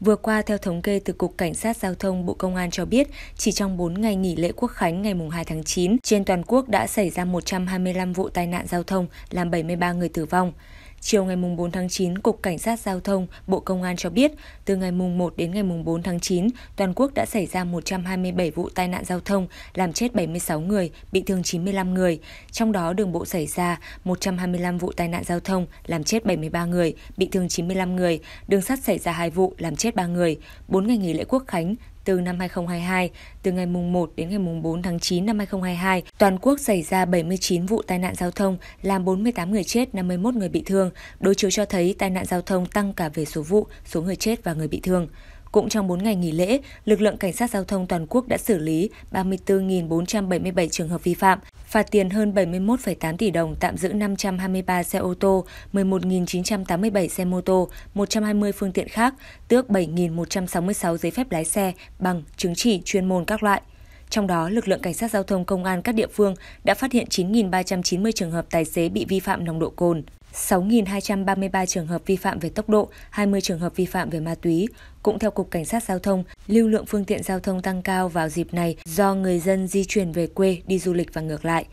Vừa qua, theo thống kê từ Cục Cảnh sát Giao thông Bộ Công an cho biết, chỉ trong 4 ngày nghỉ lễ quốc khánh ngày 2 tháng 9, trên toàn quốc đã xảy ra 125 vụ tai nạn giao thông, làm 73 người tử vong. Chiều ngày 4 tháng 9, Cục Cảnh sát Giao thông, Bộ Công an cho biết, từ ngày 1 đến ngày 4 tháng 9, toàn quốc đã xảy ra 127 vụ tai nạn giao thông, làm chết 76 người, bị thương 95 người. Trong đó, đường bộ xảy ra 125 vụ tai nạn giao thông, làm chết 73 người, bị thương 95 người. Đường sắt xảy ra 2 vụ, làm chết 3 người. 4 ngày nghỉ lễ quốc khánh, từ năm 2022, từ ngày mùng 1 đến ngày mùng 4 tháng 9 năm 2022, toàn quốc xảy ra 79 vụ tai nạn giao thông, làm 48 người chết, 51 người bị thương. Đối chiếu cho thấy tai nạn giao thông tăng cả về số vụ, số người chết và người bị thương. Cũng trong 4 ngày nghỉ lễ, lực lượng cảnh sát giao thông toàn quốc đã xử lý 34.477 trường hợp vi phạm, phạt tiền hơn 71,8 tỷ đồng, tạm giữ 523 xe ô tô, 11.987 xe mô tô, 120 phương tiện khác, tước 7.166 giấy phép lái xe, bằng, chứng chỉ chuyên môn các loại. Trong đó, lực lượng cảnh sát giao thông công an các địa phương đã phát hiện 9.390 trường hợp tài xế bị vi phạm nồng độ cồn. 6.233 trường hợp vi phạm về tốc độ, 20 trường hợp vi phạm về ma túy. Cũng theo Cục Cảnh sát Giao thông, lưu lượng phương tiện giao thông tăng cao vào dịp này do người dân di chuyển về quê, đi du lịch và ngược lại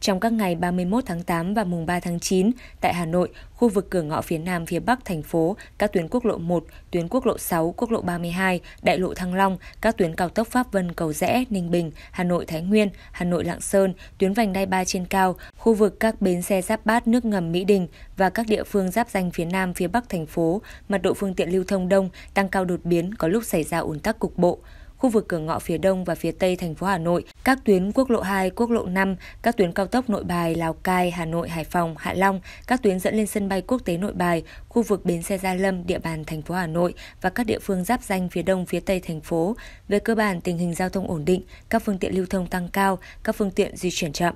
trong các ngày 31 tháng 8 và mùng 3 tháng 9 tại Hà Nội, khu vực cửa ngõ phía Nam phía Bắc thành phố, các tuyến quốc lộ 1, tuyến quốc lộ 6, quốc lộ 32, đại lộ Thăng Long, các tuyến cao tốc Pháp Vân Cầu Rẽ, Ninh Bình, Hà Nội Thái Nguyên, Hà Nội Lạng Sơn, tuyến vành đai 3 trên cao, khu vực các bến xe giáp bát nước ngầm Mỹ Đình và các địa phương giáp danh phía Nam phía Bắc thành phố, mật độ phương tiện lưu thông đông tăng cao đột biến có lúc xảy ra ùn tắc cục bộ khu vực cửa ngõ phía đông và phía tây thành phố Hà Nội, các tuyến quốc lộ 2, quốc lộ 5, các tuyến cao tốc Nội Bài, Lào Cai, Hà Nội, Hải Phòng, Hạ Long, các tuyến dẫn lên sân bay quốc tế Nội Bài, khu vực bến xe Gia Lâm, địa bàn thành phố Hà Nội và các địa phương giáp danh phía đông phía tây thành phố. Về cơ bản, tình hình giao thông ổn định, các phương tiện lưu thông tăng cao, các phương tiện di chuyển chậm.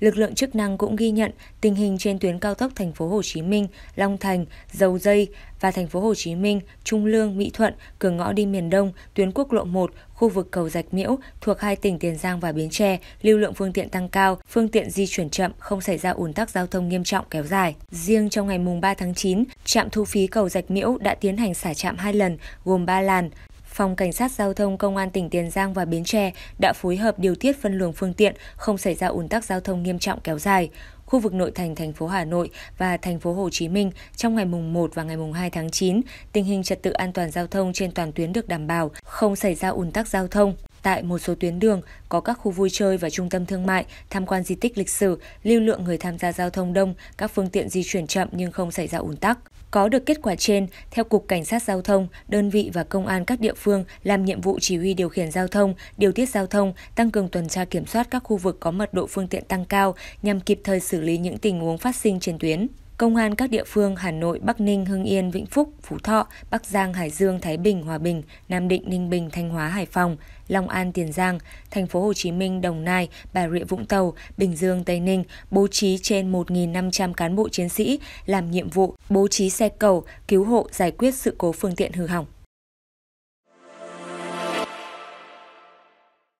Lực lượng chức năng cũng ghi nhận tình hình trên tuyến cao tốc thành phố Hồ Chí Minh, Long Thành, Dầu Dây và thành phố Hồ Chí Minh, Trung Lương, Mỹ Thuận, cửa ngõ đi miền Đông, tuyến quốc lộ 1, khu vực cầu Dạch Miễu thuộc hai tỉnh Tiền Giang và Bến Tre, lưu lượng phương tiện tăng cao, phương tiện di chuyển chậm, không xảy ra ùn tắc giao thông nghiêm trọng kéo dài. Riêng trong ngày mùng 3 tháng 9, trạm thu phí cầu Dạch Miễu đã tiến hành xả trạm hai lần, gồm 3 làn, Phòng Cảnh sát Giao thông Công an tỉnh Tiền Giang và Bến Tre đã phối hợp điều tiết phân luồng phương tiện, không xảy ra ùn tắc giao thông nghiêm trọng kéo dài. Khu vực nội thành thành phố Hà Nội và thành phố Hồ Chí Minh trong ngày mùng 1 và ngày mùng 2 tháng 9, tình hình trật tự an toàn giao thông trên toàn tuyến được đảm bảo, không xảy ra ùn tắc giao thông tại một số tuyến đường có các khu vui chơi và trung tâm thương mại, tham quan di tích lịch sử, lưu lượng người tham gia giao thông đông, các phương tiện di chuyển chậm nhưng không xảy ra ùn tắc. Có được kết quả trên, theo Cục Cảnh sát Giao thông, đơn vị và công an các địa phương làm nhiệm vụ chỉ huy điều khiển giao thông, điều tiết giao thông, tăng cường tuần tra kiểm soát các khu vực có mật độ phương tiện tăng cao nhằm kịp thời xử lý những tình huống phát sinh trên tuyến. Công an các địa phương Hà Nội, Bắc Ninh, Hưng Yên, Vĩnh Phúc, Phú Thọ, Bắc Giang, Hải Dương, Thái Bình, Hòa Bình, Nam Định, Ninh Bình, Thanh Hóa, Hải Phòng, Long An, Tiền Giang, Thành phố Hồ Chí Minh, Đồng Nai, Bà Rịa Vũng Tàu, Bình Dương, Tây Ninh bố trí trên 1.500 cán bộ chiến sĩ làm nhiệm vụ bố trí xe cầu cứu hộ giải quyết sự cố phương tiện hư hỏng.